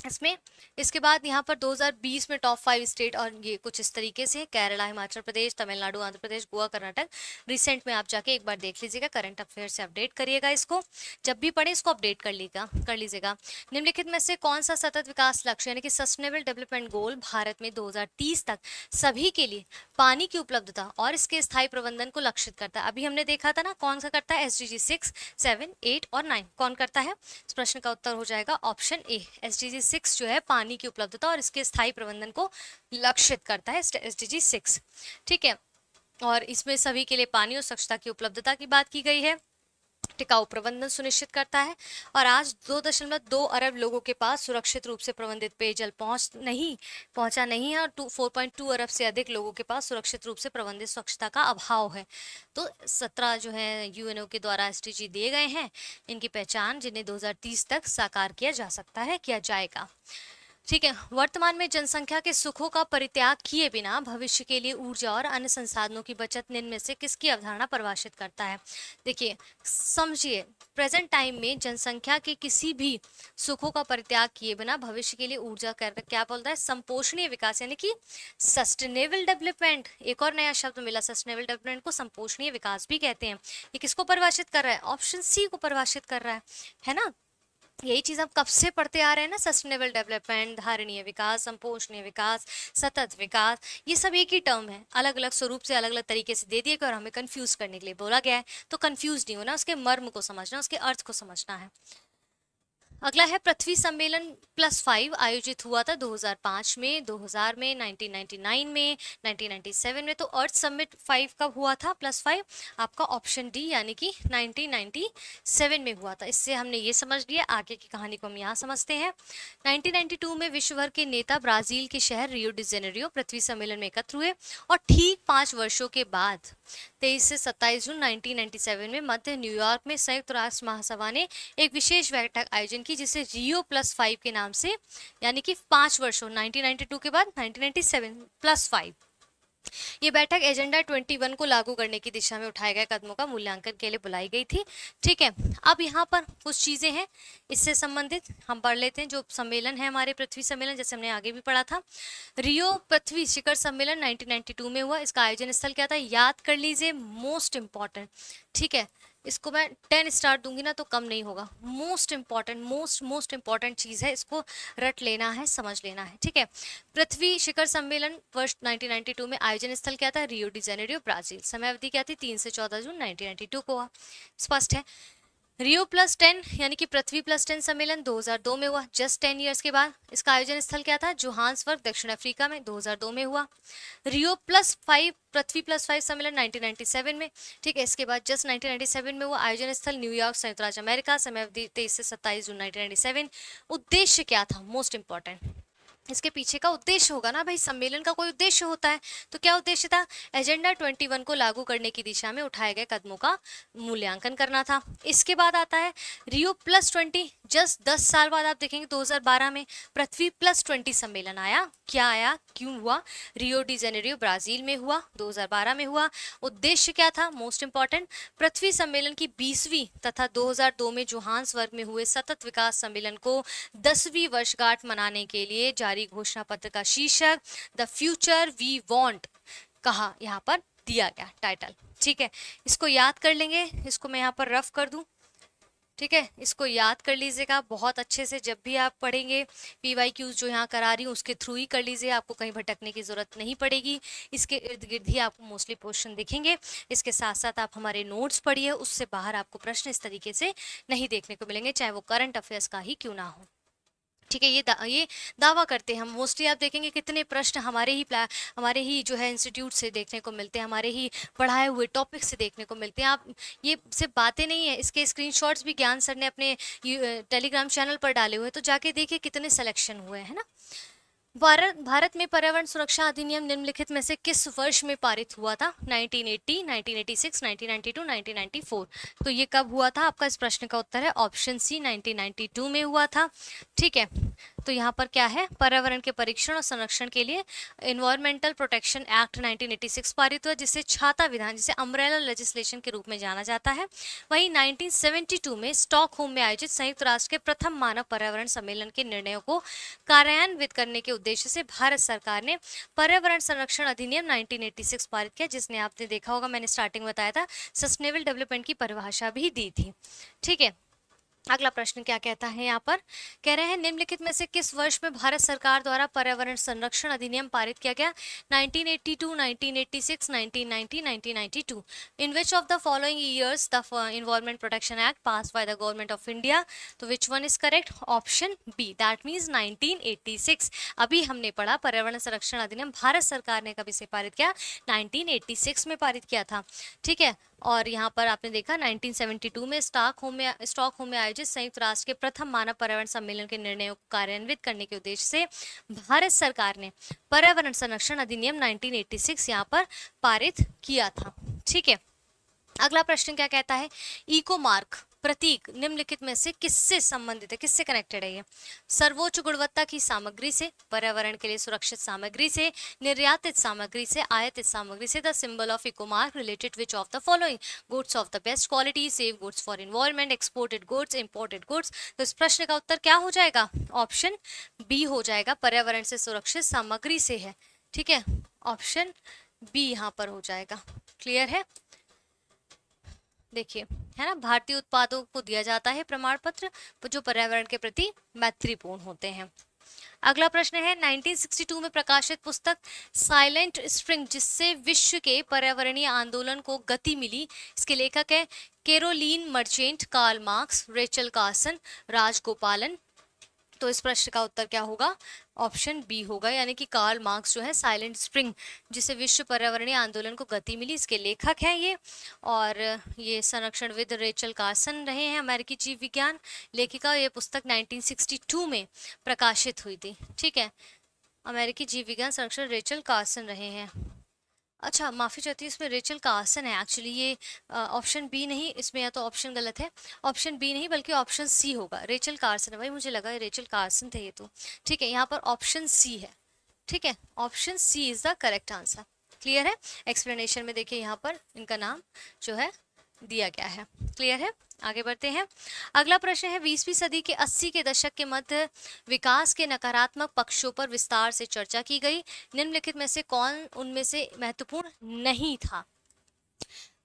इसमें इसके बाद यहाँ पर 2020 में टॉप फाइव स्टेट और ये कुछ इस तरीके से केरला हिमाचल प्रदेश तमिलनाडु आंध्र प्रदेश गोवा कर्नाटक रिसेंट में आप जाके एक बार देख लीजिएगा करंट अफेयर से अपडेट करिएगा इसको जब भी पढ़े इसको अपडेट कर लीजिएगा कर लीजिएगा निम्नलिखित में से कौन सा सतत विकास लक्ष्य यानी कि सस्टेनेबल डेवलपमेंट गोल भारत में दो तक सभी के लिए पानी की उपलब्धता और इसके स्थायी प्रबंधन को लक्षित करता है अभी हमने देखा था ना कौन सा करता है S G six seven eight और नाइन कौन करता है इस प्रश्न का उत्तर हो जाएगा option A S D six जो है पानी की उपलब्धता और इसके स्थायी प्रबंधन को लक्षित करता है एस डी सिक्स ठीक है और इसमें सभी के लिए पानी और स्वच्छता की उपलब्धता की बात की गई है टिकाऊ प्रबंधन सुनिश्चित करता है और आज दो दशमलव दो अरब लोगों के पास सुरक्षित रूप से प्रबंधित पेयजल पहुंच नहीं पहुँचा नहीं है और टू फोर पॉइंट टू अरब से अधिक लोगों के पास सुरक्षित रूप से प्रबंधित स्वच्छता का अभाव है तो सत्रह जो है यूएनओ के द्वारा एस दिए गए हैं इनकी पहचान जिन्हें दो तक साकार किया जा सकता है किया जाएगा ठीक है वर्तमान में जनसंख्या के सुखों का परित्याग किए बिना भविष्य के लिए ऊर्जा और अन्य संसाधनों की बचत निम्न से किसकी अवधारणा परिभाषित करता है देखिए समझिए प्रेजेंट टाइम में जनसंख्या के किसी भी सुखों का परित्याग किए बिना भविष्य के लिए ऊर्जा कर क्या बोलता है संपोषणीय विकास यानी कि सस्टेनेबल डेवलपमेंट एक और नया शब्द मिला सस्टेनेबल डेवलपमेंट को संपोषणीय विकास भी कहते हैं ये किसको परिभाषित कर रहा है ऑप्शन सी को परिभाषित कर रहा है है ना यही चीज़ हम कब से पढ़ते आ रहे हैं ना सस्टेनेबल डेवलपमेंट धारणीय विकास संपोषणीय विकास सतत विकास ये सब एक ही टर्म है अलग अलग स्वरूप से अलग अलग तरीके से दे दिए गए और हमें कन्फ्यूज़ करने के लिए बोला गया है तो कन्फ्यूज़ नहीं होना उसके मर्म को समझना उसके अर्थ को समझना है अगला है पृथ्वी सम्मेलन प्लस फाइव आयोजित हुआ था 2005 में 2000 में 1999 में 1997 में तो अर्थ समिट फाइव कब हुआ था प्लस फाइव आपका ऑप्शन डी यानी कि 1997 में हुआ था इससे हमने ये समझ लिया आगे की कहानी को हम यहाँ समझते हैं 1992 में विश्व भर के नेता ब्राज़ील के शहर रियो डिजेनरियो पृथ्वी सम्मेलन में एकत्र हुए और ठीक पाँच वर्षों के बाद तेईस से सत्ताईस जून नाइनटीन में मध्य न्यूयॉर्क में संयुक्त राष्ट्र महासभा ने एक विशेष बैठक आयोजन की की जिसे जियो प्लस फाइव के नाम से यानी कि पांच वर्षों 1992 के बाद 1997 प्लस फाइव ये बैठक एजेंडा 21 को लागू करने की दिशा में उठाए गए कदमों का मूल्यांकन के लिए बुलाई गई थी ठीक है अब यहाँ पर कुछ चीज़ें हैं इससे संबंधित हम पढ़ लेते हैं जो सम्मेलन है हमारे पृथ्वी सम्मेलन जैसे हमने आगे भी पढ़ा था रियो पृथ्वी शिखर सम्मेलन 1992 में हुआ इसका आयोजन स्थल क्या था याद कर लीजिए मोस्ट इम्पॉर्टेंट ठीक है इसको मैं टेन स्टार दूंगी ना तो कम नहीं होगा most important most most important चीज़ है इसको रट लेना है समझ लेना है ठीक है पृथ्वी शिखर सम्मेलन वर्ष 1992 में आयोजन स्थल क्या था रियो डी ब्राज़ील समय अवधि क्या थी तीन से चौदह जून 1992 को हुआ स्पष्ट है रियो प्लस टेन यानी कि पृथ्वी प्लस टेन सम्मेलन 2002 में हुआ जस्ट टेन ईयर्स के बाद इसका आयोजन स्थल क्या था वर्ग दक्षिण अफ्रीका में 2002 में हुआ रियो प्लस फाइव पृथ्वी प्लस फाइव सम्मेलन 1997 में ठीक है इसके बाद जस्ट 1997 में हुआ आयोजन स्थल न्यूयॉर्क संयुक्त राज्य अमेरिका समय अवधि तेईस से सत्ताईस जून नाइनटीन उद्देश्य क्या था मोस्ट इंपॉर्टेंट इसके पीछे का उद्देश्य होगा ना भाई सम्मेलन का कोई उद्देश्य होता है तो क्या उद्देश्य था एजेंडा 21 को लागू करने की दिशा में उठाए गए कदमों का मूल्यांकन करना था इसके बाद आता है रियो प्लस ट्वेंटी जस्ट दस साल बाद आप देखेंगे 2012 में पृथ्वी प्लस ट्वेंटी सम्मेलन आया क्या आया क्यों हुआ रियो डी जेनेरियो ब्राजील में हुआ बारह में हुआ उद्देश्य क्या था मोस्ट इंपॉर्टेंट पृथ्वी सम्मेलन की बीसवीं तथा दो में वर्ग में हुए सतत विकास सम्मेलन को दसवीं वर्षगांठ मनाने के लिए जारी घोषणा पत्र का शीर्षक द फ्यूचर वी वॉन्ट कहा यहाँ पर दिया गया टाइटल ठीक है इसको याद कर लेंगे इसको मैं यहाँ पर रफ कर दूँ ठीक है इसको याद कर लीजिएगा बहुत अच्छे से जब भी आप पढ़ेंगे पी वाई क्यूज जो यहाँ करा रही हूँ उसके थ्रू ही कर लीजिए आपको कहीं भटकने की ज़रूरत नहीं पड़ेगी इसके इर्द गिर्द ही आपको मोस्टली क्वेश्चन दिखेंगे इसके साथ साथ आप हमारे नोट्स पढ़िए उससे बाहर आपको प्रश्न इस तरीके से नहीं देखने को मिलेंगे चाहे वो करंट अफेयर्स का ही क्यों ना हो ठीक है ये दा, ये दावा करते हैं हम मोस्टली आप देखेंगे कितने प्रश्न हमारे ही प्ला हमारे ही जो है इंस्टीट्यूट से देखने को मिलते हैं हमारे ही पढ़ाए हुए टॉपिक से देखने को मिलते हैं आप ये सिर्फ बातें नहीं है इसके स्क्रीन भी ज्ञान सर ने अपने टेलीग्राम चैनल पर डाले हुए हैं तो जाके देखिए कितने सलेक्शन हुए हैं ना भारत में पर्यावरण सुरक्षा अधिनियम निम्नलिखित में से किस वर्ष में पारित हुआ था 1980, 1986, 1992, 1994 तो ये कब हुआ था आपका इस प्रश्न का उत्तर है ऑप्शन सी 1992 में हुआ था ठीक है तो यहाँ पर क्या है पर्यावरण के परीक्षण और संरक्षण के लिए इन्वायरमेंटल प्रोटेक्शन एक्ट 1986 पारित हुआ जिसे छाता विधान जिसे अम्ब्रेला लेजिस्लेशन के रूप में जाना जाता है वहीं 1972 में स्टॉकहोम में आयोजित संयुक्त राष्ट्र के प्रथम मानव पर्यावरण सम्मेलन के निर्णयों को कार्यान्वित करने के उद्देश्य से भारत सरकार ने पर्यावरण संरक्षण अधिनियम 1986 पारित किया जिसने आपने देखा होगा मैंने स्टार्टिंग बताया था सस्टेनेबल डेवलपमेंट की परिभाषा भी दी थी ठीक है अगला प्रश्न क्या कहता है यहाँ पर कह रहे हैं निम्नलिखित में से किस वर्ष में भारत सरकार द्वारा पर्यावरण संरक्षण अधिनियम पारित किया गया 1982, 1986, 1990, 1992 in which of the following years the environment protection act pass by the government of India तो which one is correct option B that means nineteen अभी हमने पढ़ा पर्यावरण संरक्षण अधिनियम भारत सरकार ने कभी से पारित किया नाइनटीन में पारित किया था ठीक है और यहाँ पर आपने देखा 1972 में स्टॉक होम में स्टॉक होम में आयोजित संयुक्त राष्ट्र के प्रथम मानव पर्यावरण सम्मेलन के निर्णयों को कार्यान्वित करने के उद्देश्य से भारत सरकार ने पर्यावरण संरक्षण अधिनियम 1986 यहाँ पर पारित किया था ठीक है अगला प्रश्न क्या कहता है इको मार्क प्रतीक निम्नलिखित में से किससे संबंधित है किससे कनेक्टेड है ये सर्वोच्च गुणवत्ता की सामग्री से पर्यावरण के लिए सुरक्षित सामग्री से निर्यातित सामग्री से आयातित सामग्री से the symbol of eco related which of the following goods of the best quality save goods for environment exported goods imported goods तो इस प्रश्न का उत्तर क्या हो जाएगा ऑप्शन बी हो जाएगा पर्यावरण से सुरक्षित सामग्री से है ठीक है ऑप्शन बी यहाँ पर हो जाएगा क्लियर है देखिए है ना भारतीय उत्पादों को दिया जाता है प्रमाण पत्र जो पर्यावरण के प्रति मैत्रीपूर्ण होते हैं अगला प्रश्न है 1962 में प्रकाशित पुस्तक साइलेंट स्प्रिंग जिससे विश्व के पर्यावरणीय आंदोलन को गति मिली इसके लेखक है Carolyn Merchant Karl Marx Rachel Carson Rajagopalan तो इस प्रश्न का उत्तर क्या होगा ऑप्शन बी होगा यानी कि कार्ल मार्क्स जो है साइलेंट स्प्रिंग जिसे विश्व पर्यावरणीय आंदोलन को गति मिली इसके लेखक हैं ये और ये संरक्षणविद रेचल कार्सन रहे हैं अमेरिकी जीव विज्ञान लेखिका ये पुस्तक 1962 में प्रकाशित हुई थी ठीक है अमेरिकी जीव विज्ञान संरक्षण रेचल कार्सन रहे हैं अच्छा माफ़ी चाहती हूँ इसमें रेचल का आसन है एक्चुअली ये ऑप्शन बी नहीं इसमें या तो ऑप्शन गलत है ऑप्शन बी नहीं बल्कि ऑप्शन सी होगा रेचल का आसन है भाई मुझे लगा रेचल का आसन थे ये तो ठीक है यहाँ पर ऑप्शन सी है ठीक है option C is the correct answer clear है एक्सप्लेनेशन में देखिए यहाँ पर इनका नाम जो है दिया गया है क्लियर है आगे बढ़ते हैं अगला प्रश्न है बीसवीं सदी के 80 के दशक के मध्य विकास के नकारात्मक पक्षों पर विस्तार से चर्चा की गई निम्नलिखित में से कौन उनमें से महत्वपूर्ण नहीं था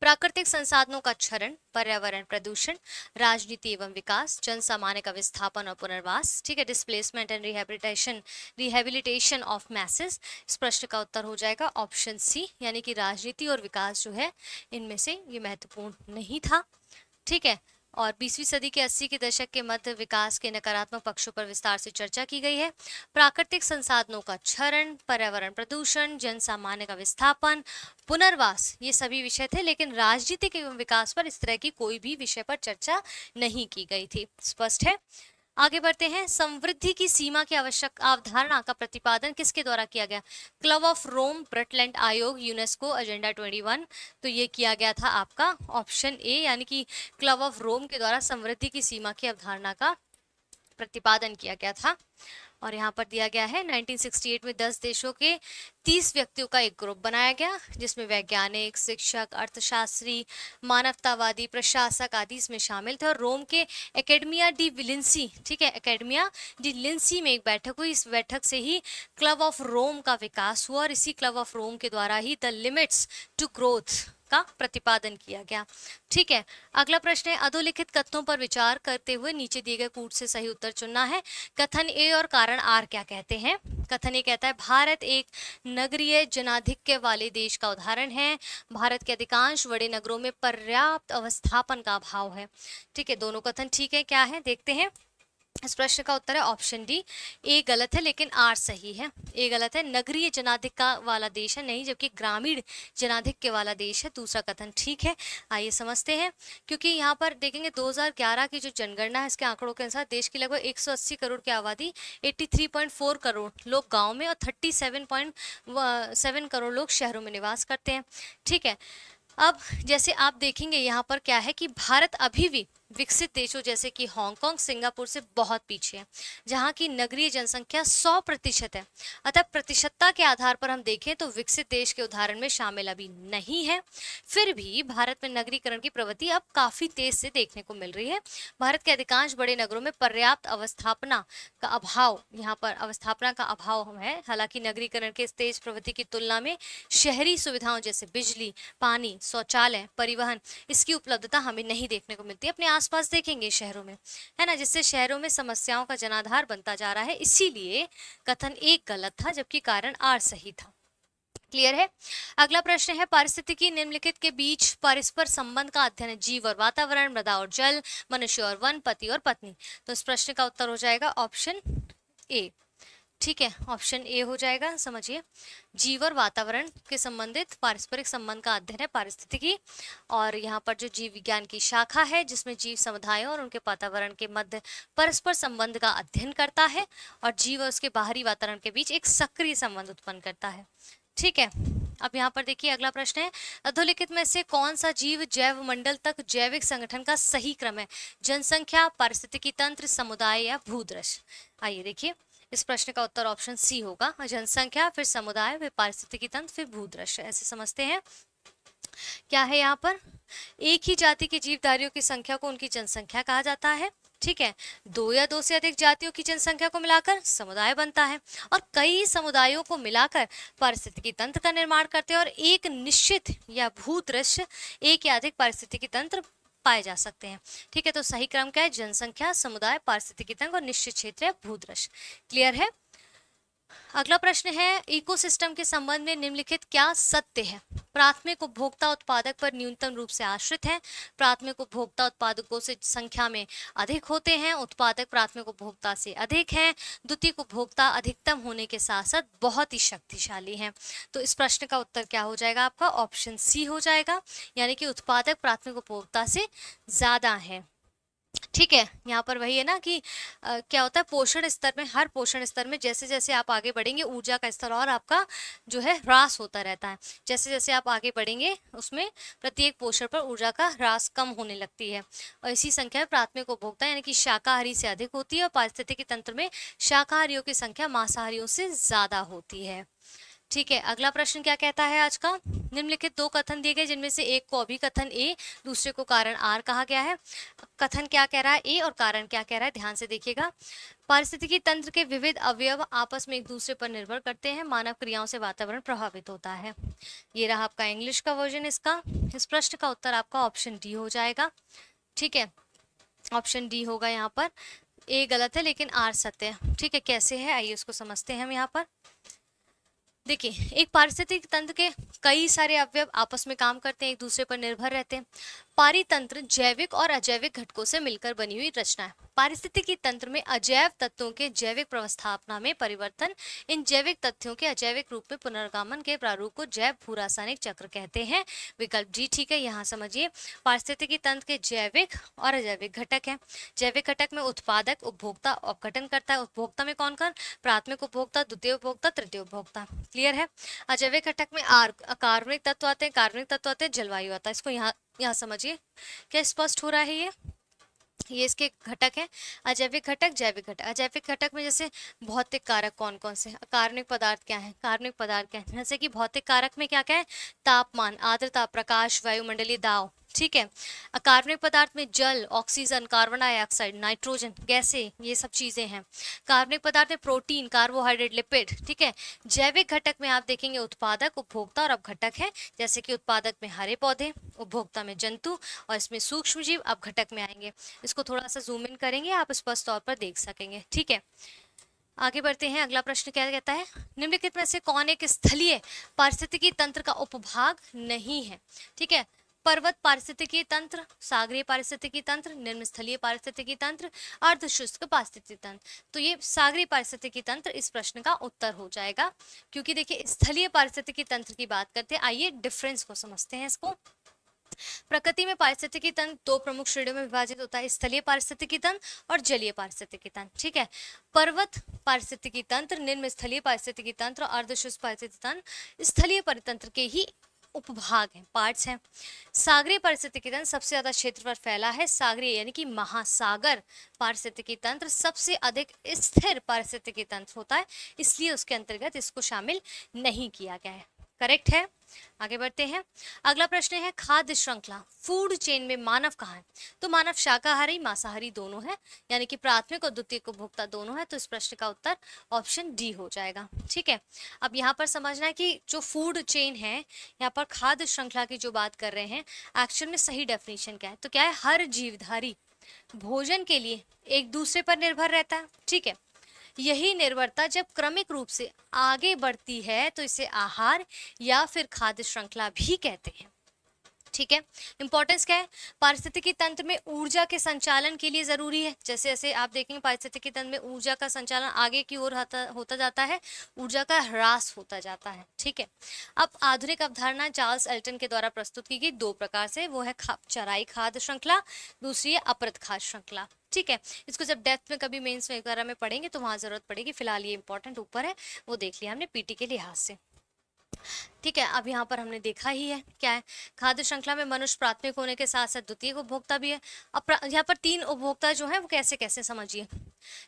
प्राकृतिक संसाधनों का क्षरण पर्यावरण प्रदूषण राजनीति एवं विकास जन सामान्य का विस्थापन और पुनर्वास ठीक है displacement and rehabilitation rehabilitation of message इस प्रश्न का उत्तर हो जाएगा ऑप्शन सी यानी कि राजनीति और विकास जो है इनमें से ये महत्वपूर्ण नहीं था ठीक है और 20वीं सदी के 80 के दशक के मध्य विकास के नकारात्मक पक्षों पर विस्तार से चर्चा की गई है प्राकृतिक संसाधनों का क्षरण पर्यावरण प्रदूषण जन सामान्य का विस्थापन पुनर्वास ये सभी विषय थे लेकिन राजनीतिक एवं विकास पर इस तरह की कोई भी विषय पर चर्चा नहीं की गई थी स्पष्ट है आगे बढ़ते हैं समृद्धि की सीमा की आवश्यक अवधारणा का प्रतिपादन किसके द्वारा किया गया क्लब ऑफ रोम ब्रटलैंड आयोग यूनेस्को एजेंडा 21 तो ये किया गया था आपका ऑप्शन ए यानी कि क्लब ऑफ रोम के द्वारा समृद्धि की सीमा की अवधारणा का प्रतिपादन किया गया था और यहाँ पर दिया गया है 1968 में 10 देशों के 30 व्यक्तियों का एक ग्रुप बनाया गया जिसमें वैज्ञानिक शिक्षक अर्थशास्त्री मानवतावादी प्रशासक आदि इसमें शामिल थे और रोम के एकेडमिया डी विलिंसी ठीक है एकेडमिया डी लिंसी में एक बैठक हुई इस बैठक से ही क्लब ऑफ रोम का विकास हुआ और इसी क्लब ऑफ रोम के द्वारा ही द लिमिट्स टू ग्रोथ का प्रतिपादन किया गया ठीक है अगला प्रश्न है अधोलिखित कथनों पर विचार करते हुए नीचे दिए गए कूट से सही उत्तर चुनना है कथन ए और कारण आर क्या कहते हैं कथन ए कहता है भारत एक नगरीय जनाधिक्य वाले देश का उदाहरण है भारत के अधिकांश बड़े नगरों में पर्याप्त अवस्थापन का अभाव है ठीक है दोनों कथन ठीक है क्या है देखते हैं इस प्रश्न का उत्तर है ऑप्शन डी ए गलत है लेकिन आर सही है ए गलत है नगरीय जनाधिक का वाला देश है नहीं जबकि ग्रामीण जनाधिक के वाला देश है दूसरा कथन ठीक है आइए समझते हैं क्योंकि यहाँ पर देखेंगे 2011 की जो जनगणना है इसके आंकड़ों के अनुसार देश की लगभग 180 करोड़ की आबादी 83.4 करोड़ लोग गाँव में और थर्टी करोड़ लोग शहरों में निवास करते हैं ठीक है अब जैसे आप देखेंगे यहाँ पर क्या है कि भारत अभी भी विकसित देशों जैसे कि हांगकांग सिंगापुर से बहुत पीछे है जहाँ की नगरीय जनसंख्या 100 प्रतिशत है अतः प्रतिशतता के आधार पर हम देखें तो विकसित देश के उदाहरण में शामिल अभी नहीं है फिर भी भारत में नगरीकरण की प्रवृत्ति अब काफ़ी तेज से देखने को मिल रही है भारत के अधिकांश बड़े नगरों में पर्याप्त अवस्थापना का अभाव यहाँ पर अवस्थापना का अभाव है हालांकि नगरीकरण के तेज प्रवृत्ति की तुलना में शहरी सुविधाओं जैसे बिजली पानी शौचालय परिवहन इसकी उपलब्धता हमें नहीं देखने को मिलती अपने आसपास देखेंगे शहरों में है ना जिससे शहरों में समस्याओं का जनाधार बनता जा रहा है इसीलिए कथन एक गलत था जबकि कारण आर सही था क्लियर है अगला प्रश्न है पारिस्थितिकी निम्नलिखित के बीच परस्पर संबंध का अध्ययन जीव और वातावरण मृदा और जल मनुष्य और वन पति और पत्नी तो इस प्रश्न का उत्तर हो जाएगा ऑप्शन ए ठीक है ऑप्शन ए हो जाएगा समझिए जीव और वातावरण के संबंधित पारस्परिक संबंध का अध्ययन है पारिस्थितिकी और यहाँ पर जो जीव विज्ञान की शाखा है जिसमें जीव समुदायों और उनके वातावरण के मध्य परस्पर संबंध का अध्ययन करता है और जीव और उसके बाहरी वातावरण के बीच एक सक्रिय संबंध उत्पन्न करता है ठीक है अब यहाँ पर देखिए अगला प्रश्न है अधोलिखित में से कौन सा जीव जैव मंडल तक जैविक संगठन का सही क्रम है जनसंख्या पारिस्थितिकी तंत्र समुदाय या भूदृश आइए देखिए इस प्रश्न का उत्तर ऑप्शन सी होगा जनसंख्या फिर समुदाय फिर पारिस्थितिकी तंत्र फिर भूदृश्य ऐसे समझते हैं क्या है यहाँ पर एक ही जाति के जीवधारियों की संख्या को उनकी जनसंख्या कहा जाता है ठीक है दो या दो से अधिक जातियों की जनसंख्या को मिलाकर समुदाय बनता है और कई समुदायों को मिलाकर पारिस्थितिकी तंत्र का निर्माण करते हैं और एक निश्चित या भूदृश्य एक या अधिक पारिस्थितिकी तंत्र पाए जा सकते हैं ठीक है तो सही क्रम क्या है जनसंख्या समुदाय पारिस्थितिकी तंग और निश्चित क्षेत्र भूदृश क्लियर है अगला प्रश्न है इकोसिस्टम के संबंध में निम्नलिखित क्या सत्य है प्राथमिक उपभोक्ता उत्पादक पर न्यूनतम रूप से आश्रित है प्राथमिक उपभोक्ता उत्पादकों से संख्या में अधिक होते हैं उत्पादक प्राथमिक उपभोक्ता से अधिक हैं द्वितीय उपभोक्ता अधिकतम होने के साथ साथ बहुत ही शक्तिशाली हैं तो इस प्रश्न का उत्तर क्या हो जाएगा आपका ऑप्शन सी हो जाएगा यानी कि उत्पादक प्राथमिक उपभोक्ता से ज़्यादा है ठीक है यहाँ पर वही है ना कि आ, क्या होता है पोषण स्तर में हर पोषण स्तर में जैसे जैसे आप आगे बढ़ेंगे ऊर्जा का स्तर और आपका जो है ह्रास होता रहता है जैसे जैसे आप आगे बढ़ेंगे उसमें प्रत्येक पोषण पर ऊर्जा का ह्रास कम होने लगती है और इसी संख्या में प्राथमिक उपभोक्ता यानी कि शाकाहारी से अधिक होती है और पारिस्थितिकी तंत्र में शाकाहारियों की संख्या मांसाहारियों से ज़्यादा होती है ठीक है अगला प्रश्न क्या कहता है आज का निम्नलिखित दो कथन दिए गए जिनमें से एक को अभी कथन ए दूसरे को कारण आर कहा गया है कथन क्या कह रहा है ए और कारण क्या कह रहा है ध्यान से देखिएगा पारिस्थितिकी तंत्र के विविध अवयव आपस में एक दूसरे पर निर्भर करते हैं मानव क्रियाओं से वातावरण प्रभावित होता है ये रहा आपका इंग्लिश का वर्जन इसका इस प्रश्न का उत्तर आपका ऑप्शन डी हो जाएगा ठीक है ऑप्शन डी होगा यहाँ पर ए गलत है लेकिन आर सत्य ठीक है कैसे है आइए उसको समझते हैं हम यहाँ पर देखिए एक पारिस्थितिक तंत्र के कई सारे अवयव आपस में काम करते हैं एक दूसरे पर निर्भर रहते हैं पारितंत्र जैविक और अजैविक घटकों से मिलकर बनी हुई रचना है पारिस्थितिकी तंत्र में अजैव तत्वों के जैविक प्रवस्थापना में परिवर्तन इन जैविक तथ्यों के अजैविक रूप में पुनर्गमन के प्रारूप को जैव भू रासायनिक चक्र कहते हैं विकल्प जी ठीक है यहाँ समझिए पारिस्थितिकी तंत्र के जैविक और अजैविक घटक हैं जैविक घटक में उत्पादक उपभोक्ता अवघटन करता है उपभोक्ता में कौन कौन प्राथमिक उपभोक्ता द्वितीय उपभोक्ता तृतीय उपभोक्ता क्लियर है अजैविक घटक में कार्मिक तत्व आते हैं कार्मिक तत्व आते हैं जलवायु आता है इसको यहाँ यहाँ समझिए क्या स्पष्ट हो रहा है ये ये इसके घटक हैं अजैविक घटक जैविक घटक अजैविक घटक में जैसे भौतिक कारक कौन कौन से कार्बनिक पदार्थ क्या है कार्बनिक पदार्थ क्या है जैसे कि भौतिक कारक में क्या क्या है तापमान आर्द्रता प्रकाश वायुमंडलीय दाव ठीक है कार्बनिक पदार्थ में जल ऑक्सीजन कार्बन डाइऑक्साइड नाइट्रोजन गैसें ये सब चीज़ें हैं कार्बनिक पदार्थ में प्रोटीन कार्बोहाइड्रेट लिपिड ठीक है जैविक घटक में आप देखेंगे उत्पादक उपभोक्ता और अपघटक है जैसे कि उत्पादक में हरे पौधे उपभोक्ता में जंतु और इसमें सूक्ष्म जीव अपघटक में आएंगे इसको थोड़ा सा जूम इन करेंगे आप स्पष्ट तौर पर देख सकेंगे ठीक है आगे बढ़ते हैं अगला प्रश्न क्या कहता है निम्नलिखित में से कौन एक स्थलीय पारिस्थितिकी तंत्र का उपभाग नहीं है ठीक है पर्वत पारिस्थितिकी तंत्र सागरीय पारिस्थितिकी तंत्र निम्न स्थलीय पारिस्थितिकी तंत्र अर्ध शुष्क पारिस्थितिकी तंत्र तो ये सागरीय पारिस्थितिकी तंत्र इस प्रश्न का उत्तर हो जाएगा क्योंकि देखिए स्थलीय पारिस्थितिकी तंत्र की बात करते हैं आइए डिफरेंस को समझते हैं इसको प्रकृति में पारिस्थितिकी तंत्र दो प्रमुख श्रेणियों में विभाजित होता है स्थलीय पारिस्थितिकी तंत्र और जलीय पारिस्थितिकी तंत्र ठीक है पर्वत पारिस्थितिकी तंत्र निम्न स्थलीय पारिस्थितिकी तंत्र और अर्धशुष्क पारिस्थितिकी तंत्र स्थलीय परितंत्र के ही उपभाग हैं पार्ट्स हैं सागरीय पारिस्थितिकी तंत्र सबसे ज़्यादा क्षेत्र पर फैला है सागरीय यानी कि महासागर पारिस्थितिकी तंत्र सबसे अधिक स्थिर पारिस्थितिकी तंत्र होता है इसलिए उसके अंतर्गत इसको शामिल नहीं किया गया है करेक्ट है आगे बढ़ते हैं अगला प्रश्न है खाद्य श्रृंखला फूड चेन में मानव कहाँ है तो मानव शाकाहारी मांसाहारी दोनों है यानी कि प्राथमिक और द्वितीय उपभोक्ता दोनों है तो इस प्रश्न का उत्तर ऑप्शन डी हो जाएगा ठीक है अब यहाँ पर समझना है कि जो फूड चेन है यहाँ पर खाद्य श्रृंखला की जो बात कर रहे हैं एक्चुअल में सही डेफिनेशन क्या है तो क्या है हर जीवधारी भोजन के लिए एक दूसरे पर निर्भर रहता है ठीक है यही निर्भरता जब क्रमिक रूप से आगे बढ़ती है तो इसे आहार या फिर खाद्य श्रृंखला भी कहते हैं ठीक है इंपॉर्टेंस क्या है पारिस्थितिकी तंत्र में ऊर्जा के संचालन के लिए ज़रूरी है जैसे जैसे आप देखेंगे पारिस्थितिकी तंत्र में ऊर्जा का संचालन आगे की ओर होता जाता है ऊर्जा का ह्रास होता जाता है ठीक है अब आधुनिक अवधारणा चार्ल्स एल्टन के द्वारा प्रस्तुत की गई दो प्रकार से वो है खा, चराई खाद्य श्रृंखला दूसरी है अपरत खाद्य श्रृंखला ठीक है इसको जब डेप्थ में कभी मेन्स वगैरह में पढ़ेंगे तो वहां ज़रूरत पड़ेगी फिलहाल ये इंपॉर्टेंट ऊपर है वो देख लिया हमने पीटी के लिहाज से ठीक है अब यहाँ पर हमने देखा ही है क्या है खाद्य श्रृंखला में मनुष्य प्राथमिक होने के साथ साथ द्वितीय उपभोक्ता भी है अब यहाँ पर तीन उपभोक्ता जो है वो कैसे कैसे समझिए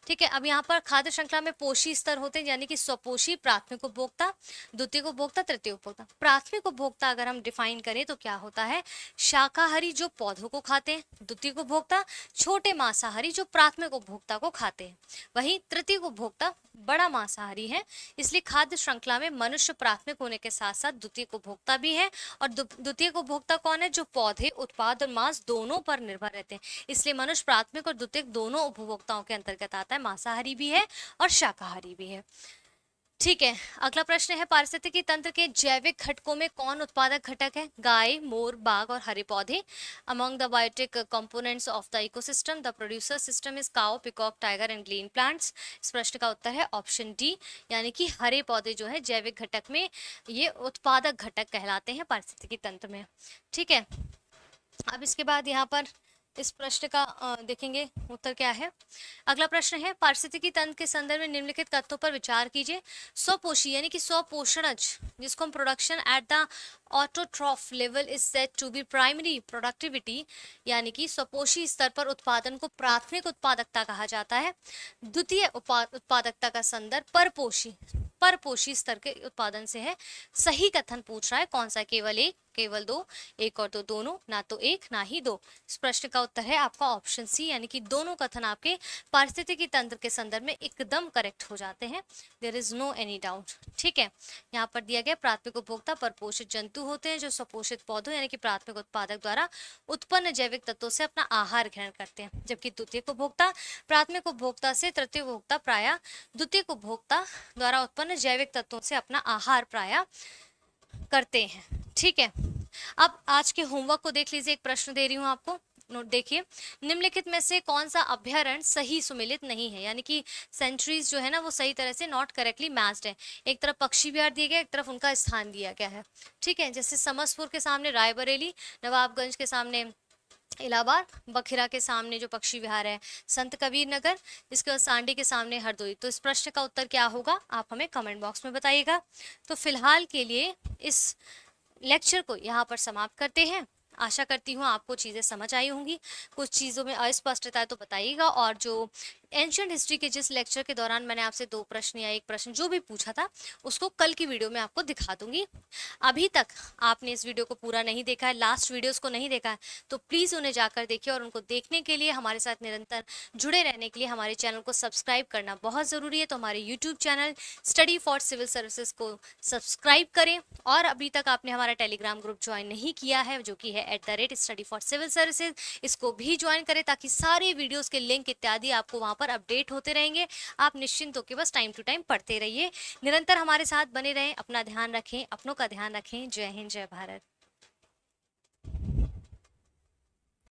ठीक है अब यहाँ पर खाद्य श्रृंखला में पोषी स्तर होते हैं यानी कि स्वपोषी प्राथमिक उपभोक्ता द्वितीय उपभोक्ता तृतीय उपभोक्ता प्राथमिक उपभोक्ता अगर हम डिफाइन करें तो क्या होता है शाकाहारी जो पौधों को खाते हैं द्वितीय उपभोक्ता छोटे मांसाहारी जो प्राथमिक उपभोक्ता को खाते हैं वहीं तृतीय उपभोक्ता बड़ा मांसाहारी है इसलिए खाद्य श्रृंखला में मनुष्य प्राथमिक होने के साथ साथ द्वितीय उपभोक्ता भी है और द्वितीय उपभोक्ता कौन है जो पौधे उत्पाद और मांस दोनों पर निर्भर रहते हैं इसलिए मनुष्य प्राथमिक और द्वितीय दोनों उपभोक्ताओं के अंतर्गत आता है मांसाहारी भी है और शाकाहारी भी है ठीक है अगला प्रश्न है पारिस्थितिकी तंत्र के जैविक घटकों में कौन उत्पादक घटक है गाय मोर बाघ और हरे पौधे among the biotic components of the ecosystem the producer system is cow peacock tiger and green plants इस प्रश्न का उत्तर है ऑप्शन डी यानी कि हरे पौधे जो है जैविक घटक में ये उत्पादक घटक कहलाते हैं पारिस्थितिकी तंत्र में ठीक है अब इसके बाद यहाँ पर इस प्रश्न का देखेंगे उत्तर क्या है अगला प्रश्न है पारिस्थितिकी तंत्र के संदर्भ में निम्नलिखित तत्वों पर विचार कीजिए स्वपोषी यानी कि स्वपोषणज जिसको हम production at the autotroph level is set to be primary productivity यानी कि स्वपोषी स्तर पर उत्पादन को प्राथमिक उत्पादकता कहा जाता है द्वितीय उत्पादकता का संदर्भ परपोषी परपोषी स्तर के उत्पादन से है सही कथन पूछ रहा है कौन सा केवल एक केवल दो एक और दो तो दोनों ना तो एक ना ही दो इस प्रश्न का उत्तर है आपका ऑप्शन सी यानी कि दोनों कथन आपके पारिस्थितिकी तंत्र के संदर्भ में एकदम करेक्ट हो जाते हैं there is no any doubt ठीक है यहाँ पर दिया गया प्राथमिक उपभोक्ता परपोषित जंतु होते हैं जो सपोषित पौधों यानी कि प्राथमिक उत्पादक द्वारा उत्पन्न जैविक तत्वों से अपना आहार ग्रहण करते हैं जबकि द्वितीय उपभोक्ता प्राथमिक उपभोक्ता से तृतीय उपभोक्ता प्राय द्वितीय उपभोक्ता द्वारा उत्पन्न जैविक तत्वों से अपना आहार प्राय करते हैं ठीक है अब आज के होमवर्क को देख लीजिए एक प्रश्न दे रही हूँ आपको नोट देखिए निम्नलिखित में से कौन सा अभ्यारण सही सुमिलित नहीं है यानी कि सेंचुरीज जो है ना वो सही तरह से नॉट करेक्टली मैच्ड है एक तरफ पक्षी विहार दिया गया एक तरफ उनका स्थान दिया गया है ठीक है जैसे समस्तपुर के सामने रायबरेली नवाबगंज के सामने इलाहाबाद बखिरा के सामने जो पक्षी विहार है संत कबीर नगर इसके बाद सांडी के सामने हरदोई तो इस प्रश्न का उत्तर क्या होगा आप हमें कमेंट बॉक्स में बताइएगा तो फिलहाल के लिए इस लेक्चर को यहाँ पर समाप्त करते हैं आशा करती हूँ आपको चीज़ें समझ आई होंगी कुछ चीज़ों में अस्पष्टता तो बताइएगा और जो एंशियंट हिस्ट्री के जिस लेक्चर के दौरान मैंने आपसे दो प्रश्न या एक प्रश्न जो भी पूछा था उसको कल की वीडियो में आपको दिखा दूंगी अभी तक आपने इस वीडियो को पूरा नहीं देखा है लास्ट वीडियोस को नहीं देखा है तो प्लीज़ उन्हें जाकर देखिए और उनको देखने के लिए हमारे साथ निरंतर जुड़े रहने के लिए हमारे चैनल को सब्सक्राइब करना बहुत ज़रूरी है तो हमारे YouTube channel study for civil services को सब्सक्राइब करें और अभी तक आपने हमारा टेलीग्राम ग्रुप ज्वाइन नहीं किया है जो कि है at the rate study for civil services इसको भी ज्वाइन करें ताकि सारे वीडियोज़ के लिंक इत्यादि आपको वहाँ पर अपडेट होते रहेंगे आप निश्चिंत होकर बस टाइम टू टाइम पढ़ते रहिए निरंतर हमारे साथ बने रहें अपना ध्यान रखें अपनों का ध्यान रखें जय हिंद जय भारत